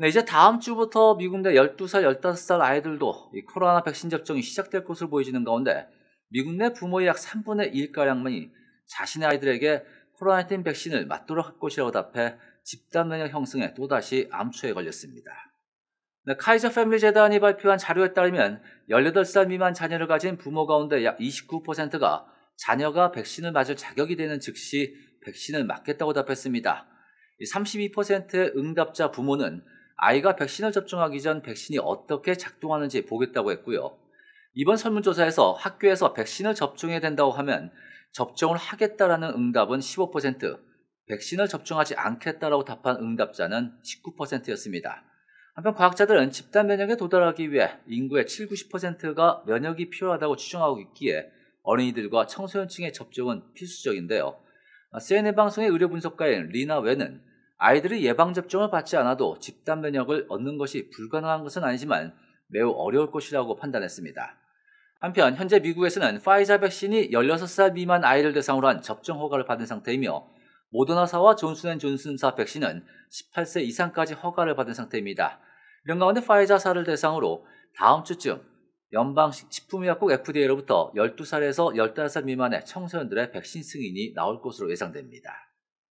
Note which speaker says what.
Speaker 1: 네, 이제 다음 주부터 미국 내 12살, 15살 아이들도 이 코로나 백신 접종이 시작될 것으로 보여지는 가운데 미국 내 부모의 약 3분의 1가량만이 자신의 아이들에게 코로나19 백신을 맞도록 할 것이라고 답해 집단 면역 형성에 또다시 암초에 걸렸습니다. 네, 카이저 패밀리 재단이 발표한 자료에 따르면 18살 미만 자녀를 가진 부모 가운데 약 29%가 자녀가 백신을 맞을 자격이 되는 즉시 백신을 맞겠다고 답했습니다. 32%의 응답자 부모는 아이가 백신을 접종하기 전 백신이 어떻게 작동하는지 보겠다고 했고요. 이번 설문조사에서 학교에서 백신을 접종해야 된다고 하면 접종을 하겠다라는 응답은 15%, 백신을 접종하지 않겠다라고 답한 응답자는 19%였습니다. 한편 과학자들은 집단 면역에 도달하기 위해 인구의 7, 90%가 면역이 필요하다고 추정하고 있기에 어린이들과 청소년층의 접종은 필수적인데요. 아, CNN 방송의 의료 분석가인 리나 웨는 아이들이 예방접종을 받지 않아도 집단 면역을 얻는 것이 불가능한 것은 아니지만 매우 어려울 것이라고 판단했습니다. 한편 현재 미국에서는 파이자 백신이 16살 미만 아이를 대상으로 한 접종 허가를 받은 상태이며 모더나사와 존슨앤존슨사 백신은 18세 이상까지 허가를 받은 상태입니다. 이런 가운데 파이자사를 대상으로 다음 주쯤 연방식품의약국 FDA로부터 12살에서 15살 미만의 청소년들의 백신 승인이 나올 것으로 예상됩니다.